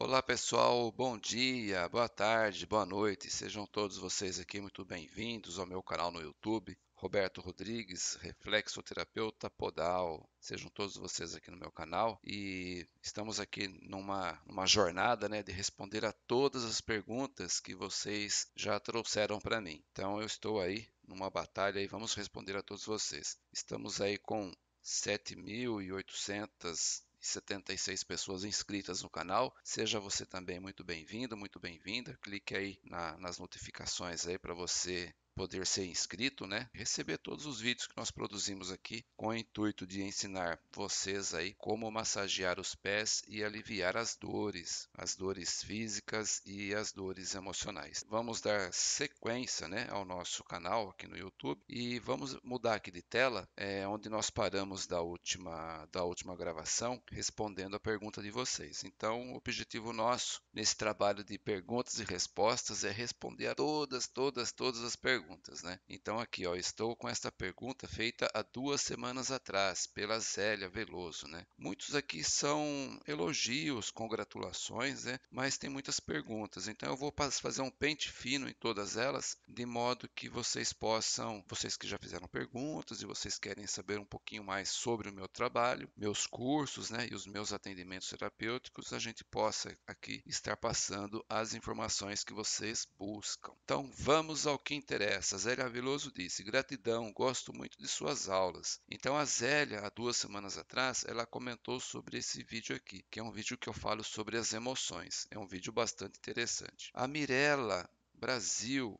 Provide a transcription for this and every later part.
Olá pessoal, bom dia, boa tarde, boa noite, sejam todos vocês aqui muito bem-vindos ao meu canal no YouTube, Roberto Rodrigues, reflexoterapeuta podal. Sejam todos vocês aqui no meu canal e estamos aqui numa, numa jornada né, de responder a todas as perguntas que vocês já trouxeram para mim. Então eu estou aí numa batalha e vamos responder a todos vocês. Estamos aí com 7.800 76 pessoas inscritas no canal. Seja você também muito bem-vindo, muito bem-vinda. Clique aí na, nas notificações aí para você poder ser inscrito, né? Receber todos os vídeos que nós produzimos aqui com o intuito de ensinar vocês aí como massagear os pés e aliviar as dores, as dores físicas e as dores emocionais. Vamos dar sequência, né, ao nosso canal aqui no YouTube e vamos mudar aqui de tela, é, onde nós paramos da última da última gravação, respondendo a pergunta de vocês. Então, o objetivo nosso nesse trabalho de perguntas e respostas é responder a todas, todas, todas as perguntas perguntas, né? Então aqui, ó, estou com esta pergunta feita há duas semanas atrás pela Zélia Veloso, né? Muitos aqui são elogios, congratulações, né? Mas tem muitas perguntas, então eu vou fazer um pente fino em todas elas, de modo que vocês possam, vocês que já fizeram perguntas e vocês querem saber um pouquinho mais sobre o meu trabalho, meus cursos, né? E os meus atendimentos terapêuticos, a gente possa aqui estar passando as informações que vocês buscam. Então vamos ao que interessa a Zélia Veloso disse: Gratidão, gosto muito de suas aulas. Então, a Zélia, há duas semanas atrás, ela comentou sobre esse vídeo aqui, que é um vídeo que eu falo sobre as emoções. É um vídeo bastante interessante. A Mirella Brasil,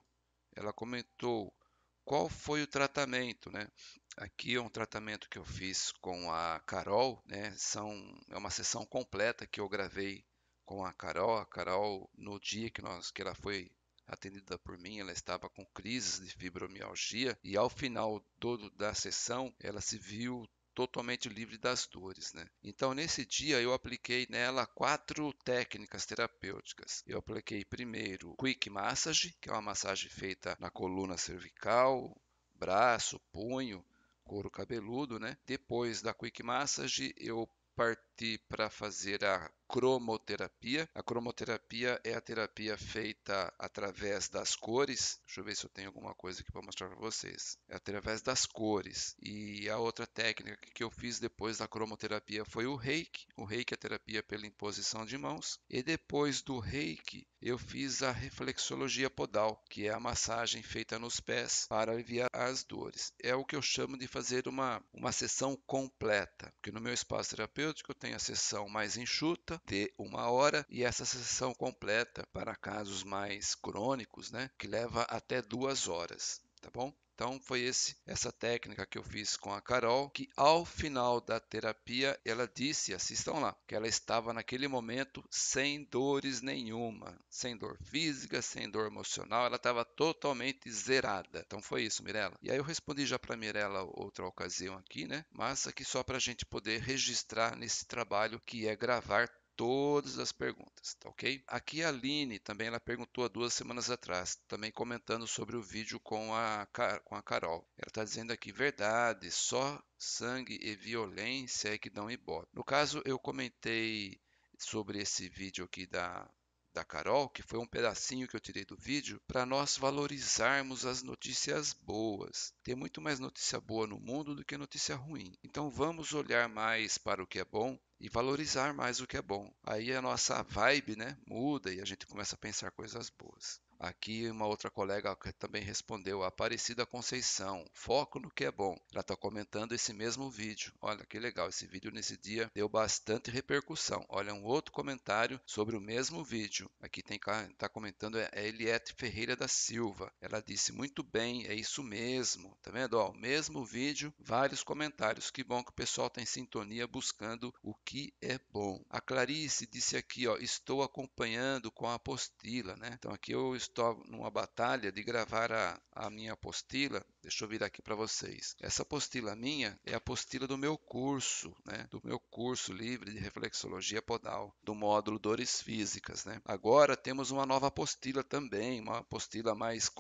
ela comentou qual foi o tratamento, né? Aqui é um tratamento que eu fiz com a Carol, né? São, é uma sessão completa que eu gravei com a Carol. A Carol, no dia que, nós, que ela foi atendida por mim, ela estava com crises de fibromialgia e ao final do, da sessão ela se viu totalmente livre das dores, né? Então nesse dia eu apliquei nela quatro técnicas terapêuticas. Eu apliquei primeiro quick massage, que é uma massagem feita na coluna cervical, braço, punho, couro cabeludo, né? Depois da quick massage eu parte para fazer a cromoterapia. A cromoterapia é a terapia feita através das cores. Deixa eu ver se eu tenho alguma coisa aqui para mostrar para vocês. É através das cores. E a outra técnica que eu fiz depois da cromoterapia foi o reiki. O reiki é a terapia pela imposição de mãos. E depois do reiki, eu fiz a reflexologia podal, que é a massagem feita nos pés para aliviar as dores. É o que eu chamo de fazer uma, uma sessão completa. Porque no meu espaço terapêutico eu tenho tem a sessão mais enxuta, de uma hora, e essa sessão completa para casos mais crônicos, né, que leva até duas horas tá bom? Então foi esse, essa técnica que eu fiz com a Carol, que ao final da terapia ela disse, assistam lá, que ela estava naquele momento sem dores nenhuma, sem dor física, sem dor emocional, ela estava totalmente zerada. Então foi isso, Mirella. E aí eu respondi já para Mirella outra ocasião aqui, né? Mas aqui só para a gente poder registrar nesse trabalho que é gravar todas as perguntas, tá ok? Aqui a Aline também ela perguntou há duas semanas atrás, também comentando sobre o vídeo com a, com a Carol. Ela está dizendo aqui, verdade, só sangue e violência é que dão ibope. No caso, eu comentei sobre esse vídeo aqui da, da Carol, que foi um pedacinho que eu tirei do vídeo, para nós valorizarmos as notícias boas. Tem muito mais notícia boa no mundo do que notícia ruim. Então vamos olhar mais para o que é bom e valorizar mais o que é bom. Aí a nossa vibe, né, muda e a gente começa a pensar coisas boas. Aqui uma outra colega também respondeu, Aparecida Conceição, foco no que é bom. Ela está comentando esse mesmo vídeo. Olha que legal, esse vídeo nesse dia deu bastante repercussão. Olha um outro comentário sobre o mesmo vídeo. Aqui tem está comentando é, é Eliette Ferreira da Silva. Ela disse muito bem, é isso mesmo. Tá vendo? Ó, mesmo vídeo, vários comentários. Que bom que o pessoal está em sintonia buscando o que é bom. A Clarice disse aqui, ó, estou acompanhando com a apostila, né? Então aqui eu estou estou numa batalha de gravar a, a minha apostila. Deixa eu vir aqui para vocês. Essa apostila minha é a apostila do meu curso, né? Do meu curso livre de reflexologia podal, do módulo Dores Físicas, né? Agora temos uma nova apostila também, uma apostila mais,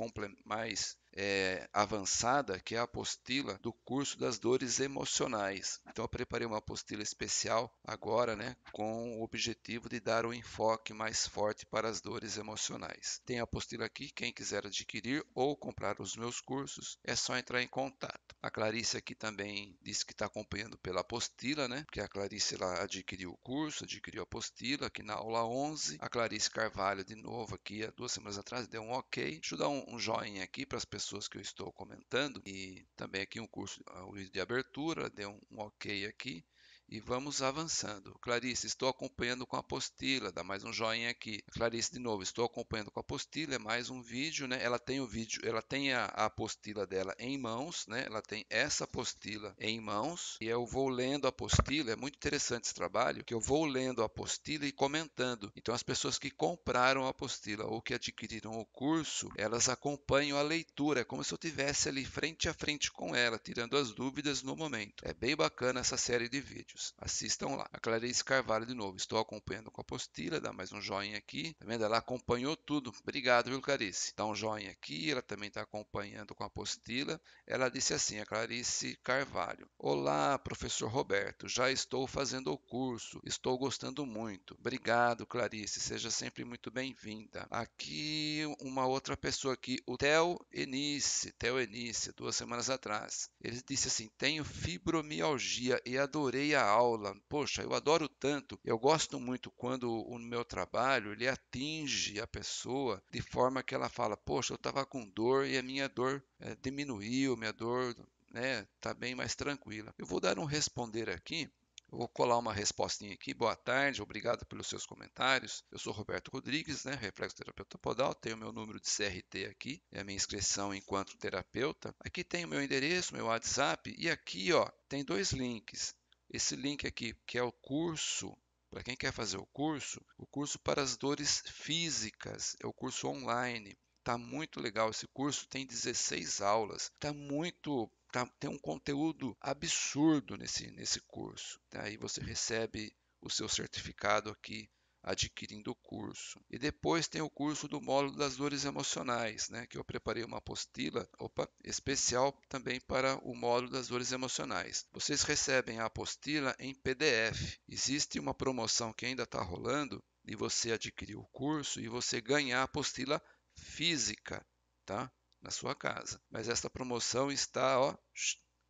mais é, avançada, que é a apostila do curso das dores emocionais. Então, eu preparei uma apostila especial agora, né, com o objetivo de dar um enfoque mais forte para as dores emocionais. Tem a apostila aqui, quem quiser adquirir ou comprar os meus cursos, é só entrar em contato. A Clarice aqui também disse que está acompanhando pela apostila, né, porque a Clarice ela adquiriu o curso, adquiriu a apostila aqui na aula 11. A Clarice Carvalho, de novo, aqui há duas semanas atrás, deu um ok. Deixa eu dar um, um joinha aqui para as pessoas pessoas que eu estou comentando. E também aqui um curso, o um vídeo de abertura, deu um ok aqui. E vamos avançando. Clarice, estou acompanhando com a apostila. Dá mais um joinha aqui. Clarice, de novo, estou acompanhando com a apostila. É mais um vídeo, né? Ela tem o vídeo, ela tem a, a apostila dela em mãos, né? Ela tem essa apostila em mãos. E eu vou lendo a apostila. É muito interessante esse trabalho, que eu vou lendo a apostila e comentando. Então, as pessoas que compraram a apostila ou que adquiriram o curso, elas acompanham a leitura. É como se eu tivesse ali frente a frente com ela, tirando as dúvidas no momento. É bem bacana essa série de vídeos vídeos. Assistam lá. A Clarice Carvalho, de novo, estou acompanhando com a apostila, dá mais um joinha aqui. Tá vendo? Ela acompanhou tudo. Obrigado, viu, Clarice? Dá um joinha aqui, ela também está acompanhando com a apostila. Ela disse assim, a Clarice Carvalho. Olá, professor Roberto, já estou fazendo o curso, estou gostando muito. Obrigado, Clarice, seja sempre muito bem-vinda. Aqui uma outra pessoa aqui, o Theo Enice, Theo Enice, duas semanas atrás. Ele disse assim, tenho fibromialgia e adorei a aula. Poxa, eu adoro tanto. Eu gosto muito quando o meu trabalho ele atinge a pessoa de forma que ela fala: Poxa, eu estava com dor e a minha dor é, diminuiu, minha dor né, tá bem mais tranquila. Eu vou dar um responder aqui. vou colar uma respostinha aqui. Boa tarde, obrigado pelos seus comentários. Eu sou Roberto Rodrigues, né, reflexoterapeuta podal. Tenho meu número de CRT aqui, é a minha inscrição enquanto terapeuta. Aqui tem o meu endereço, meu WhatsApp e aqui, ó, tem dois links esse link aqui, que é o curso, para quem quer fazer o curso, o curso para as dores físicas, é o curso online. Tá muito legal esse curso, tem 16 aulas. Tá muito tá, tem um conteúdo absurdo nesse nesse curso. Aí tá? você recebe o seu certificado aqui adquirindo o curso. E depois tem o curso do módulo das dores emocionais, né, que eu preparei uma apostila opa, especial também para o módulo das dores emocionais. Vocês recebem a apostila em PDF. Existe uma promoção que ainda está rolando e você adquirir o curso e você ganhar a apostila física, tá? Na sua casa. Mas essa promoção está ó,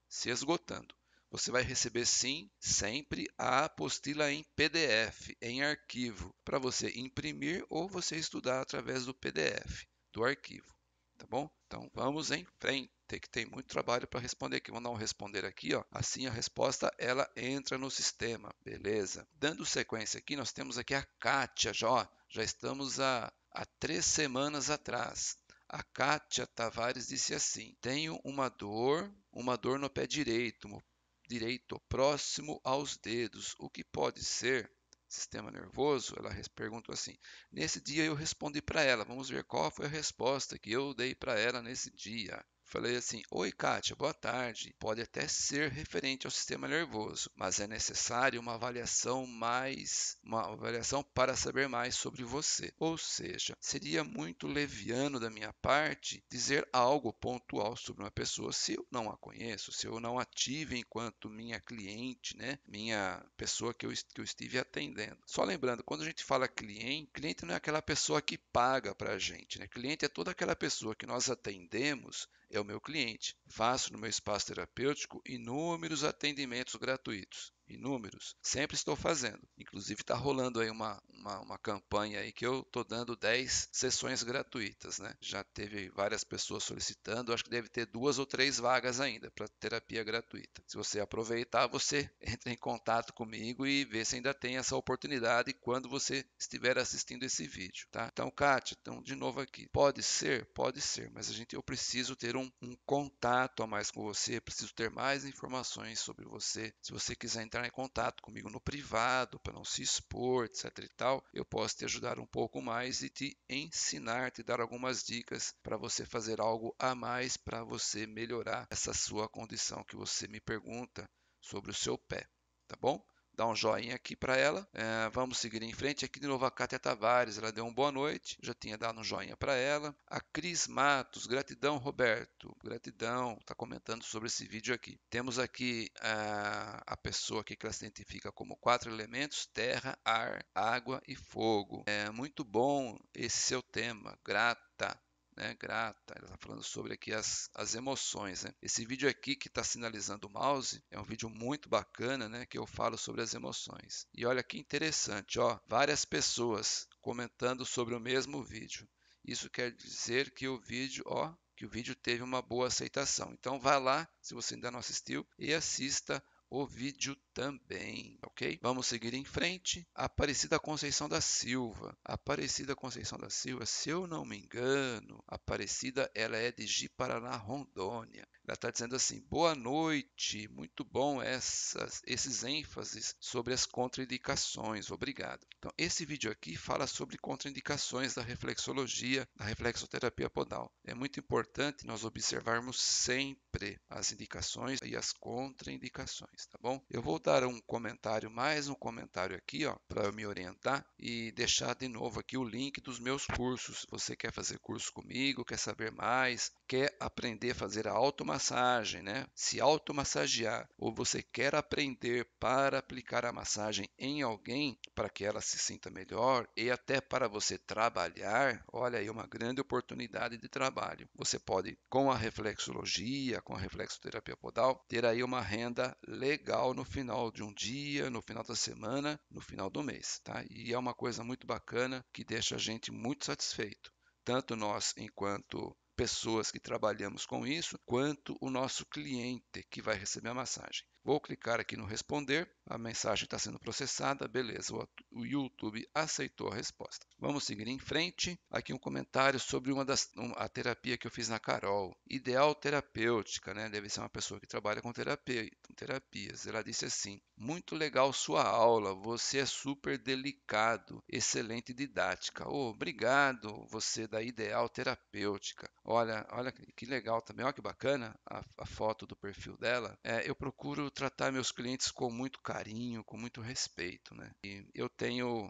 se esgotando. Você vai receber sim, sempre a apostila em PDF, em arquivo, para você imprimir ou você estudar através do PDF, do arquivo, tá bom? Então vamos em frente que tem muito trabalho para responder aqui. Vamos dar um responder aqui, ó. Assim a resposta ela entra no sistema, beleza? Dando sequência aqui, nós temos aqui a Kátia, já, ó, já estamos há, há três semanas atrás. A Kátia Tavares disse assim: Tenho uma dor, uma dor no pé direito, direito próximo aos dedos, o que pode ser sistema nervoso? Ela perguntou assim. Nesse dia eu respondi para ela. Vamos ver qual foi a resposta que eu dei para ela nesse dia. Falei assim: Oi, Kátia, boa tarde. Pode até ser referente ao sistema nervoso, mas é necessário uma avaliação mais, uma avaliação para saber mais sobre você. Ou seja, seria muito leviano da minha parte dizer algo pontual sobre uma pessoa se eu não a conheço, se eu não a tive enquanto minha cliente, né? Minha pessoa que eu, que eu estive atendendo. Só lembrando, quando a gente fala cliente, cliente não é aquela pessoa que paga para a gente, né? Cliente é toda aquela pessoa que nós atendemos é o meu cliente. Faço no meu espaço terapêutico inúmeros atendimentos gratuitos. Inúmeros. Sempre estou fazendo. Inclusive está rolando aí uma, uma, uma campanha aí que eu tô dando 10 sessões gratuitas, né? Já teve várias pessoas solicitando, acho que deve ter duas ou três vagas ainda para terapia gratuita. Se você aproveitar, você entra em contato comigo e vê se ainda tem essa oportunidade quando você estiver assistindo esse vídeo, tá? Então, Kátia, então de novo aqui. Pode ser, pode ser, mas a gente eu preciso ter um, um contato a mais com você, preciso ter mais informações sobre você. Se você quiser entrar em contato comigo no privado para não se expor, etc e tal, eu posso te ajudar um pouco mais e te ensinar, te dar algumas dicas para você fazer algo a mais para você melhorar essa sua condição que você me pergunta sobre o seu pé, tá bom? dá um joinha aqui para ela. É, vamos seguir em frente. Aqui de novo a Cátia Tavares, ela deu um boa noite, já tinha dado um joinha para ela. A Cris Matos, gratidão Roberto, gratidão, está comentando sobre esse vídeo aqui. Temos aqui a, é, a pessoa aqui que ela se identifica como quatro elementos: terra, ar, água e fogo. É muito bom esse seu tema, grata né, grata. Ela está falando sobre aqui as, as emoções. Né? Esse vídeo aqui que está sinalizando o mouse é um vídeo muito bacana, né, que eu falo sobre as emoções. E olha que interessante, ó, várias pessoas comentando sobre o mesmo vídeo. Isso quer dizer que o vídeo, ó, que o vídeo teve uma boa aceitação. Então vá lá, se você ainda não assistiu, e assista o vídeo também, ok? Vamos seguir em frente. Aparecida Conceição da Silva. Aparecida Conceição da Silva, se eu não me engano, Aparecida ela é de Ji Paraná, Rondônia. Ela está dizendo assim: boa noite, muito bom essas, esses ênfases sobre as contraindicações, obrigado. Então, esse vídeo aqui fala sobre contraindicações da reflexologia, da reflexoterapia podal. É muito importante nós observarmos sempre as indicações e as contraindicações, tá bom? Eu vou dar um comentário, mais um comentário aqui, ó, para me orientar e deixar de novo aqui o link dos meus cursos. Você quer fazer curso comigo, quer saber mais, quer aprender a fazer a automação automassagem, né? Se automassagear ou você quer aprender para aplicar a massagem em alguém para que ela se sinta melhor e até para você trabalhar, olha aí uma grande oportunidade de trabalho. Você pode com a reflexologia, com a reflexoterapia podal, ter aí uma renda legal no final de um dia, no final da semana, no final do mês, tá? E é uma coisa muito bacana que deixa a gente muito satisfeito, tanto nós enquanto pessoas que trabalhamos com isso, quanto o nosso cliente que vai receber a massagem. Vou clicar aqui no responder, a mensagem está sendo processada, beleza, o YouTube aceitou a resposta. Vamos seguir em frente. Aqui um comentário sobre uma das um, a terapia que eu fiz na Carol. Ideal terapêutica, né? Deve ser uma pessoa que trabalha com terapia, terapias. Ela disse assim: "Muito legal sua aula, você é super delicado, excelente didática. Oh, obrigado, você é da Ideal Terapêutica. Olha, olha que legal também, olha que bacana a, a foto do perfil dela. É, eu procuro tratar meus clientes com muito carinho, com muito respeito, né? E eu tenho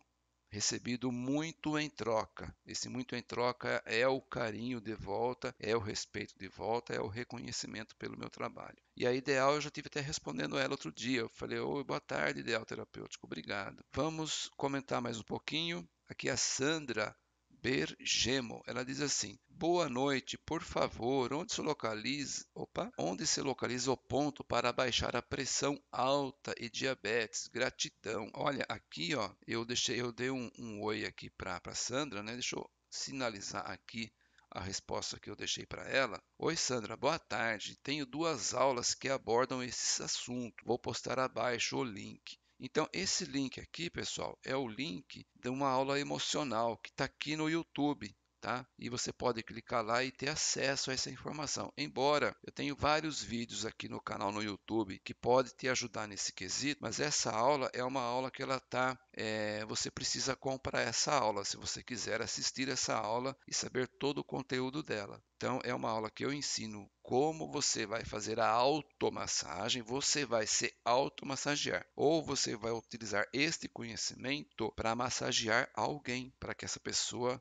recebido muito em troca. Esse muito em troca é o carinho de volta, é o respeito de volta, é o reconhecimento pelo meu trabalho. E a ideal eu já tive até respondendo ela outro dia. Eu falei: "Oi, boa tarde, ideal terapêutico. Obrigado. Vamos comentar mais um pouquinho. Aqui é a Sandra Bergemo. Ela diz assim: Boa noite, por favor, onde se localiza, opa, onde se localiza o ponto para baixar a pressão alta e diabetes? Gratidão. Olha, aqui, ó, eu deixei, eu dei um, um oi aqui para Sandra, né? Deixa eu sinalizar aqui a resposta que eu deixei para ela. Oi, Sandra, boa tarde. Tenho duas aulas que abordam esse assunto. Vou postar abaixo o link. Então, esse link aqui, pessoal, é o link de uma aula emocional que está aqui no YouTube tá? E você pode clicar lá e ter acesso a essa informação. Embora eu tenho vários vídeos aqui no canal no YouTube que pode te ajudar nesse quesito, mas essa aula é uma aula que ela tá é, você precisa comprar essa aula se você quiser assistir essa aula e saber todo o conteúdo dela. Então é uma aula que eu ensino como você vai fazer a automassagem, você vai se automassagear ou você vai utilizar este conhecimento para massagear alguém, para que essa pessoa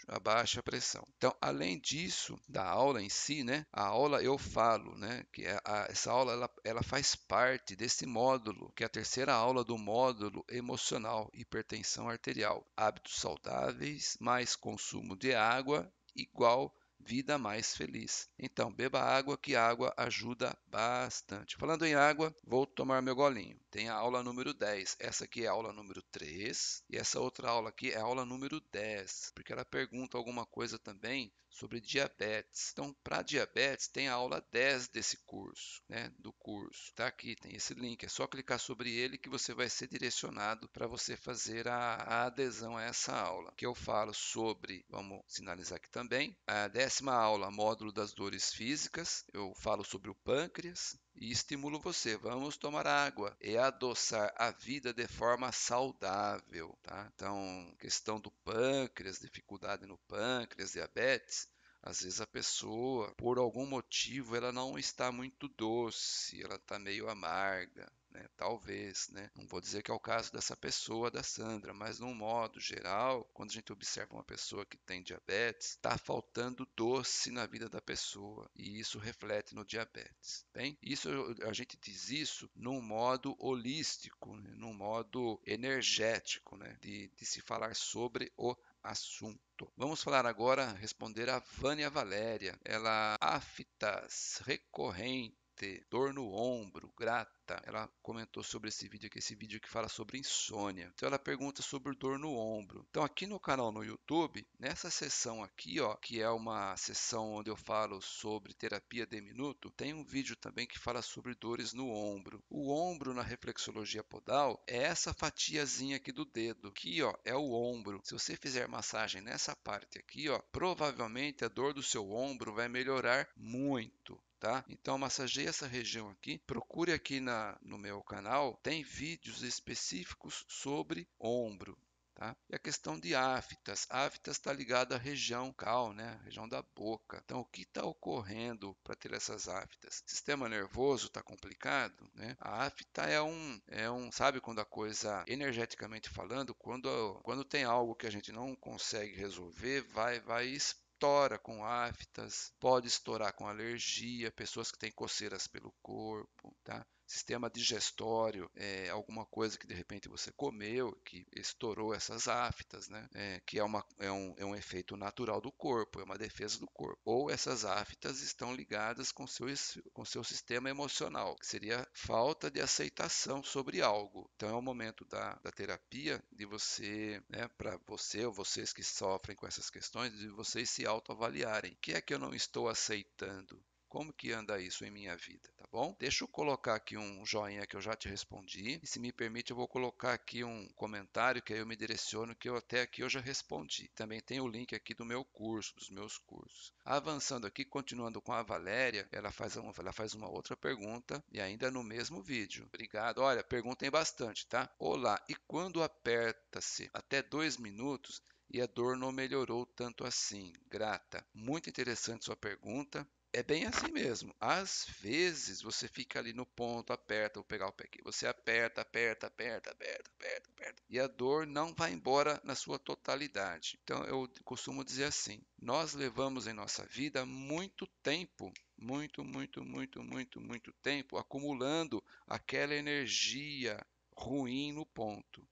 baixo, a baixa pressão. Então, além disso, da aula em si, né? A aula eu falo, né? Que a, é a, essa aula ela, ela faz parte desse módulo, que é a terceira aula do módulo emocional, hipertensão arterial, hábitos saudáveis, mais consumo de água igual vida mais feliz. Então, beba água, que água ajuda bastante. Falando em água, vou tomar meu golinho tem a aula número 10. Essa aqui é a aula número 3 e essa outra aula aqui é a aula número 10, porque ela pergunta alguma coisa também sobre diabetes. Então, para diabetes, tem a aula 10 desse curso, né, do curso. Tá aqui, tem esse link, é só clicar sobre ele que você vai ser direcionado para você fazer a, a, adesão a essa aula, que eu falo sobre, vamos sinalizar aqui também, a décima aula, módulo das dores físicas, eu falo sobre o pâncreas, e estimulo você. Vamos tomar água e adoçar a vida de forma saudável, tá? Então, questão do pâncreas, dificuldade no pâncreas, diabetes, às vezes a pessoa, por algum motivo, ela não está muito doce, ela está meio amarga né? Talvez, né? Não vou dizer que é o caso dessa pessoa, da Sandra, mas num modo geral, quando a gente observa uma pessoa que tem diabetes, está faltando doce na vida da pessoa e isso reflete no diabetes. Bem, isso a gente diz isso num modo holístico, né? num modo energético, né? De, de se falar sobre o assunto. Vamos falar agora, responder a Vânia Valéria. Ela, aftas recorrentes ter dor no ombro, grata. Ela comentou sobre esse vídeo aqui, esse vídeo que fala sobre insônia. Então ela pergunta sobre dor no ombro. Então aqui no canal no YouTube, nessa sessão aqui, ó, que é uma sessão onde eu falo sobre terapia de minuto, tem um vídeo também que fala sobre dores no ombro. O ombro na reflexologia podal é essa fatiazinha aqui do dedo. que, ó, é o ombro. Se você fizer massagem nessa parte aqui, ó, provavelmente a dor do seu ombro vai melhorar muito tá? Então massageie essa região aqui. Procure aqui na, no meu canal, tem vídeos específicos sobre ombro, Tá? E a questão de aftas. Aftas está ligada à região cal, né? região da boca. Então, o que está ocorrendo para ter essas aftas? Sistema nervoso está complicado? Né? A afta é um, é um, sabe quando a coisa, energeticamente falando, quando, quando tem algo que a gente não consegue resolver, vai, vai expor estoura com aftas, pode estourar com alergia, pessoas que têm coceiras pelo corpo, tá? sistema digestório, é, alguma coisa que de repente você comeu, que estourou essas aftas, né? É, que é, uma, é, um, é um efeito natural do corpo, é uma defesa do corpo. Ou essas aftas estão ligadas com seu, com seu sistema emocional, que seria falta de aceitação sobre algo. Então é o momento da, da terapia de você, né, para você ou vocês que sofrem com essas questões, de vocês se autoavaliarem. O que é que eu não estou aceitando? Como que anda isso em minha vida, tá bom? Deixa eu colocar aqui um joinha que eu já te respondi. E se me permite, eu vou colocar aqui um comentário que aí eu me direciono que eu até aqui eu já respondi. Também tem o link aqui do meu curso, dos meus cursos. Avançando aqui, continuando com a Valéria, ela faz uma, ela faz uma outra pergunta e ainda no mesmo vídeo. Obrigado. Olha, perguntem bastante, tá? Olá, e quando aperta-se até dois minutos e a dor não melhorou tanto assim? Grata. Muito interessante sua pergunta é bem assim mesmo. Às vezes você fica ali no ponto, aperta, vou pegar o pé aqui. Você aperta, aperta, aperta, aperta, aperta, aperta. E a dor não vai embora na sua totalidade. Então eu costumo dizer assim: nós levamos em nossa vida muito tempo, muito, muito, muito, muito, muito tempo acumulando aquela energia ruim no ponto.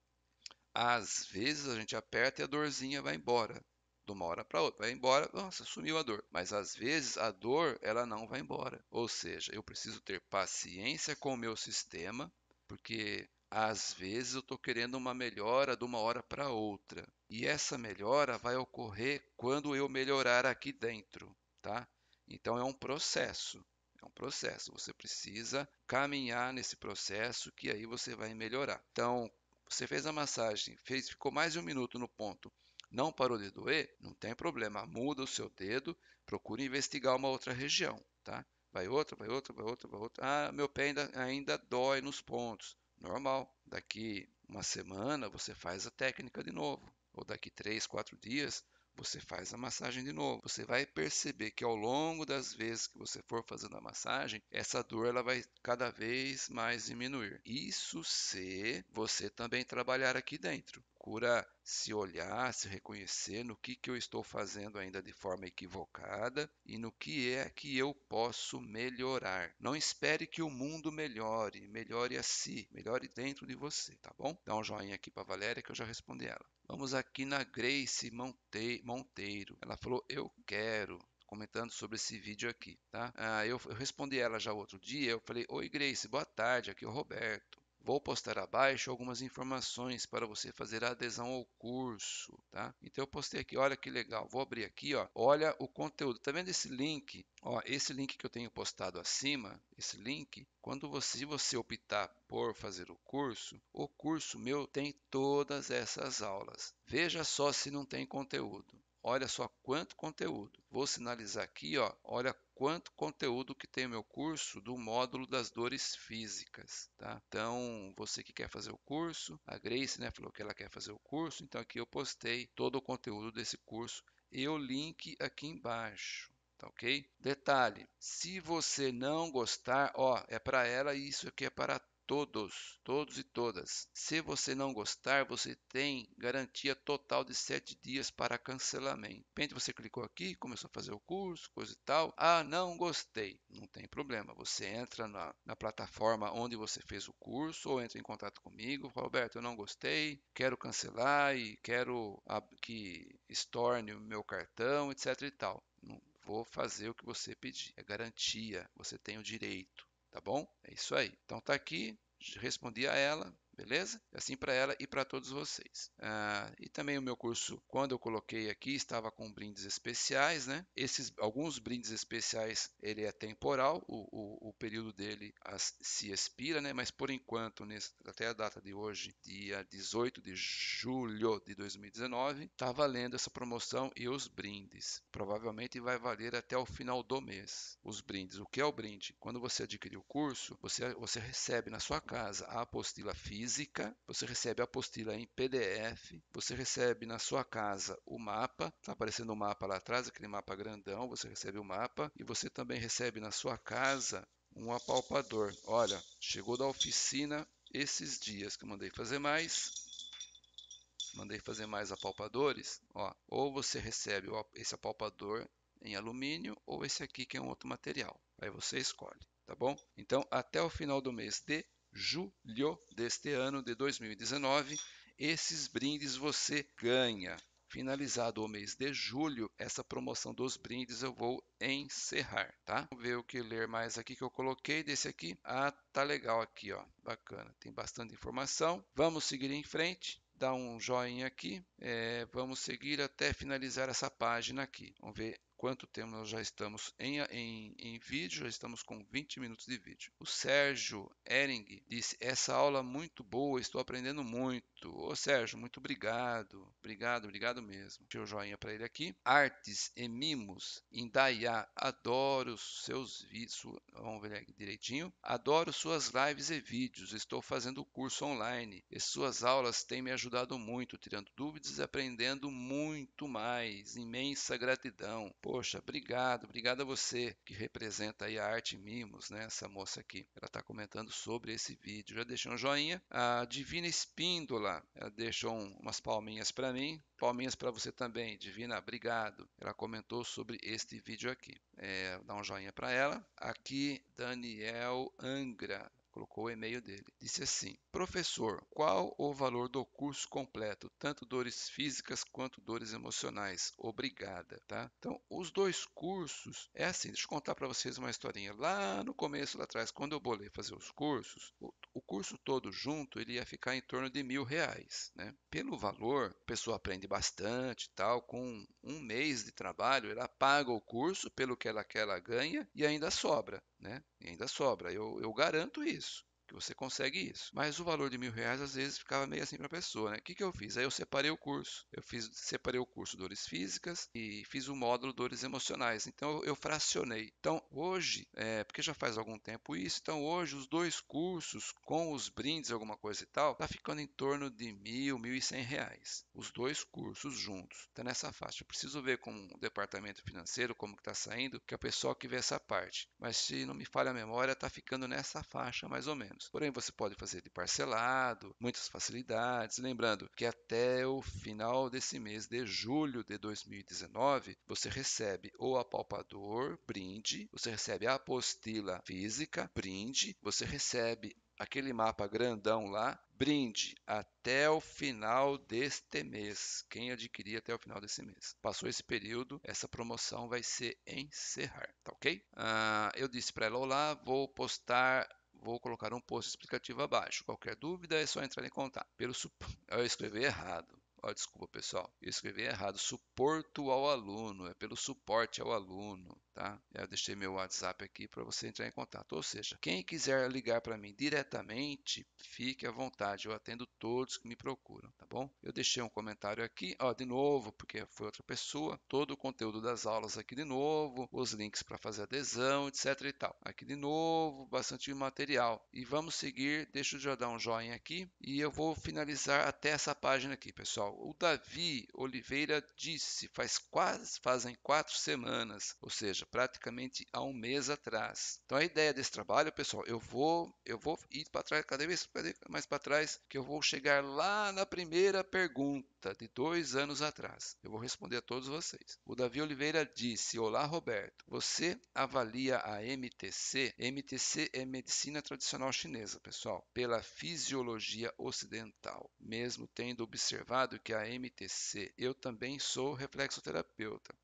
Às vezes a gente aperta e a dorzinha vai embora de uma hora para outra. Vai embora, nossa, sumiu a dor. Mas às vezes a dor, ela não vai embora. Ou seja, eu preciso ter paciência com o meu sistema, porque às vezes eu estou querendo uma melhora de uma hora para outra. E essa melhora vai ocorrer quando eu melhorar aqui dentro, tá? Então é um processo. É um processo. Você precisa caminhar nesse processo que aí você vai melhorar. Então, você fez a massagem, fez, ficou mais de um minuto no ponto não parou de doer, não tem problema, muda o seu dedo, procura investigar uma outra região, tá? Vai outra, vai outra, vai outra, vai outra. Ah, meu pé ainda, ainda dói nos pontos. Normal. Daqui uma semana você faz a técnica de novo. Ou daqui três, quatro dias você faz a massagem de novo. Você vai perceber que ao longo das vezes que você for fazendo a massagem, essa dor ela vai cada vez mais diminuir. Isso se você também trabalhar aqui dentro procura se olhar, se reconhecer no que, que eu estou fazendo ainda de forma equivocada e no que é que eu posso melhorar. Não espere que o mundo melhore, melhore a si, melhore dentro de você, tá bom? Dá um joinha aqui para Valéria que eu já respondi ela. Vamos aqui na Grace Monteiro. Ela falou: Eu quero comentando sobre esse vídeo aqui, tá? Ah, eu, eu, respondi ela já outro dia, eu falei, oi Grace, boa tarde, aqui é o Roberto. Vou postar abaixo algumas informações para você fazer a adesão ao curso, tá? Então eu postei aqui, olha que legal. Vou abrir aqui, ó. Olha o conteúdo. Tá vendo esse link? Ó, esse link que eu tenho postado acima, esse link, quando você, se você optar por fazer o curso, o curso meu tem todas essas aulas. Veja só se não tem conteúdo. Olha só quanto conteúdo. Vou sinalizar aqui, ó. Olha quanto conteúdo que tem o meu curso do módulo das dores físicas, tá? Então, você que quer fazer o curso, a Grace, né, falou que ela quer fazer o curso, então aqui eu postei todo o conteúdo desse curso e o link aqui embaixo. Tá ok? Detalhe: se você não gostar, ó, é para ela e isso aqui é para todos, todos e todas. Se você não gostar, você tem garantia total de 7 dias para cancelamento. De você clicou aqui, começou a fazer o curso, coisa e tal. Ah, não gostei. Não tem problema. Você entra na, na plataforma onde você fez o curso ou entra em contato comigo. Roberto, eu não gostei, quero cancelar e quero que estorne o meu cartão, etc e tal. Não vou fazer o que você pedir. É garantia, você tem o direito. Tá bom? É isso aí. Então tá aqui, respondi a ela, beleza? É assim para ela e para todos vocês. Ah, e também o meu curso, quando eu coloquei aqui, estava com brindes especiais, né? Esses, alguns brindes especiais, ele é temporal, o, o, o período dele as, se expira, né? Mas por enquanto, nesse, até a data de hoje, dia 18 de julho de 2019, está valendo essa promoção e os brindes. Provavelmente vai valer até o final do mês, os brindes. O que é o brinde? Quando você adquire o curso, você, você recebe na sua casa a apostila física, física, você recebe a apostila em PDF, você recebe na sua casa o mapa, está aparecendo o um mapa lá atrás, aquele mapa grandão, você recebe o mapa e você também recebe na sua casa um apalpador. Olha, chegou da oficina esses dias que eu mandei fazer mais, mandei fazer mais apalpadores, ó, ou você recebe esse apalpador em alumínio ou esse aqui que é um outro material. Aí você escolhe, tá bom? Então, até o final do mês de julho deste ano de 2019, esses brindes você ganha. Finalizado o mês de julho, essa promoção dos brindes eu vou encerrar, tá? Vamos ver o que ler mais aqui que eu coloquei desse aqui. Ah, tá legal aqui, ó. Bacana, tem bastante informação. Vamos seguir em frente. Dá um joinha aqui. É, vamos seguir até finalizar essa página aqui. Vamos ver quanto tempo nós já estamos em, em, em vídeo, já estamos com 20 minutos de vídeo. O Sérgio Ering disse: Essa aula muito boa, estou aprendendo muito. Ô Sérgio, muito obrigado. Obrigado, obrigado mesmo. Deixa o joinha para ele aqui. Artes e Mimos, Indaiá, adoro seus vídeos. Vamos ver aqui direitinho. Adoro suas lives e vídeos. Estou fazendo curso online e suas aulas têm me ajudado muito, tirando dúvidas e aprendendo muito mais. Imensa gratidão. Poxa, obrigado, obrigado a você que representa aí a Arte Mimos, né? Essa moça aqui, ela está comentando sobre esse vídeo. Já deixou um joinha. A Divina Espíndola, ela deixou umas palminhas para mim. Palminhas para você também, Divina, obrigado. Ela comentou sobre este vídeo aqui. É, dá um joinha para ela. Aqui, Daniel Angra colocou o e-mail dele. Disse assim: Professor, qual o valor do curso completo, tanto dores físicas quanto dores emocionais? Obrigada, tá? Então, os dois cursos é assim, deixa eu contar para vocês uma historinha. Lá no começo, lá atrás, quando eu bolei fazer os cursos, o, o curso todo junto ele ia ficar em torno de mil reais, né? Pelo valor, a pessoa aprende bastante, tal, com um mês de trabalho ela paga o curso pelo que ela, que ela ganha e ainda sobra né? E ainda sobra. Eu, eu garanto isso que você consegue isso. Mas o valor de mil reais às vezes ficava meio assim para a pessoa, né? O que, que eu fiz? Aí eu separei o curso. Eu fiz, separei o curso dores físicas e fiz o módulo dores emocionais. Então eu fracionei. Então hoje, é, porque já faz algum tempo isso, então hoje os dois cursos com os brindes, alguma coisa e tal, tá ficando em torno de mil, mil e cem reais. Os dois cursos juntos. Tá nessa faixa. Eu preciso ver com o departamento financeiro como que tá saindo, que é o pessoal que vê essa parte. Mas se não me falha a memória, tá ficando nessa faixa mais ou menos anos. Porém, você pode fazer de parcelado, muitas facilidades. Lembrando que até o final desse mês de julho de 2019, você recebe o apalpador brinde, você recebe a apostila física brinde, você recebe aquele mapa grandão lá, brinde até o final deste mês. Quem adquirir até o final desse mês. Passou esse período, essa promoção vai se encerrar, tá ok? Ah, eu disse para ela, olá, vou postar Vou colocar um post explicativo abaixo. Qualquer dúvida é só entrar em contato. Pelo sup... Eu escrevi errado. Oh, desculpa, pessoal. Eu escrevi errado. Suporto ao aluno. É pelo suporte ao aluno tá? Eu deixei meu WhatsApp aqui para você entrar em contato. Ou seja, quem quiser ligar para mim diretamente, fique à vontade. Eu atendo todos que me procuram, tá bom? Eu deixei um comentário aqui, ó, de novo, porque foi outra pessoa. Todo o conteúdo das aulas aqui de novo, os links para fazer adesão, etc e tal. Aqui de novo, bastante material. E vamos seguir, deixa eu já dar um joinha aqui e eu vou finalizar até essa página aqui, pessoal. O Davi Oliveira disse, faz quase, fazem quatro semanas, ou seja, praticamente há um mês atrás. Então a ideia desse trabalho, pessoal, eu vou eu vou ir para trás cada vez mais para trás que eu vou chegar lá na primeira pergunta de dois anos atrás. Eu vou responder a todos vocês. O Davi Oliveira disse: Olá Roberto, você avalia a MTC? MTC é medicina tradicional chinesa, pessoal, pela fisiologia ocidental. Mesmo tendo observado que a MTC, eu também sou reflexoterapeuta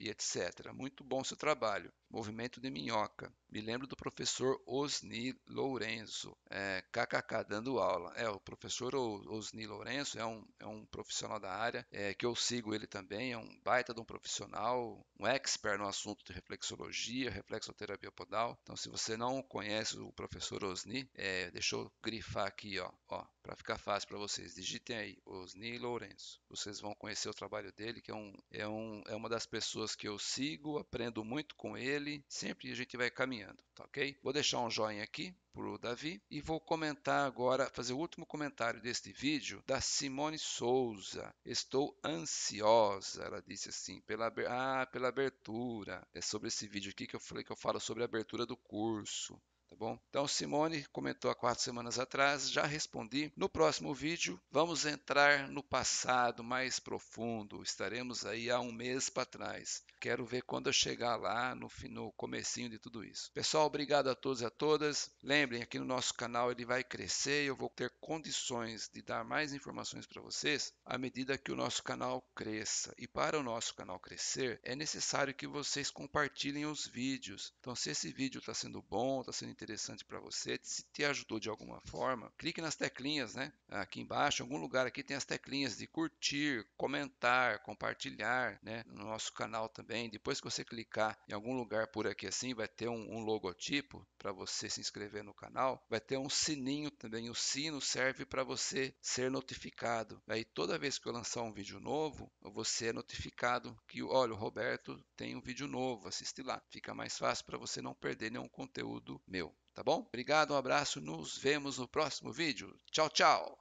e etc. Muito bom seu trabalho. Movimento de minhoca. Me lembro do professor Osni Lourenço, é, KKK, dando aula. É, o professor Osni Lourenço é um, é um profissional da área, é, que eu sigo ele também, é um baita de um profissional, um expert no assunto de reflexologia, reflexoterapia podal. Então, se você não conhece o professor Osni, é, deixa eu grifar aqui, ó, ó para ficar fácil para vocês. Digitem aí, Osni Lourenço. Vocês vão conhecer o trabalho dele, que é, um, é, um, é uma das pessoas que eu sigo, aprendo muito com ele. Sempre a gente vai caminhando tá ok? Vou deixar um joinha aqui para o Davi e vou comentar agora, fazer o último comentário deste vídeo da Simone Souza. Estou ansiosa, ela disse assim, pela, ah, pela abertura. É sobre esse vídeo aqui que eu falei que eu falo sobre a abertura do curso. Tá bom? Então, Simone comentou há quatro semanas atrás, já respondi. No próximo vídeo, vamos entrar no passado mais profundo. Estaremos aí há um mês para trás. Quero ver quando eu chegar lá no, no comecinho de tudo isso. Pessoal, obrigado a todos e a todas. Lembrem, aqui no nosso canal ele vai crescer e eu vou ter condições de dar mais informações para vocês à medida que o nosso canal cresça. E para o nosso canal crescer, é necessário que vocês compartilhem os vídeos. Então, se esse vídeo está sendo bom, está sendo interessante para você, se te ajudou de alguma forma, clique nas teclinhas, né? Aqui embaixo, em algum lugar aqui tem as teclinhas de curtir, comentar, compartilhar, né? No nosso canal também também. Depois que você clicar em algum lugar por aqui assim, vai ter um, um logotipo para você se inscrever no canal. Vai ter um sininho também. O sino serve para você ser notificado. Aí toda vez que eu lançar um vídeo novo, você é notificado que, olha, o Roberto tem um vídeo novo, assiste lá. Fica mais fácil para você não perder nenhum conteúdo meu, tá bom? Obrigado, um abraço, nos vemos no próximo vídeo. Tchau, tchau!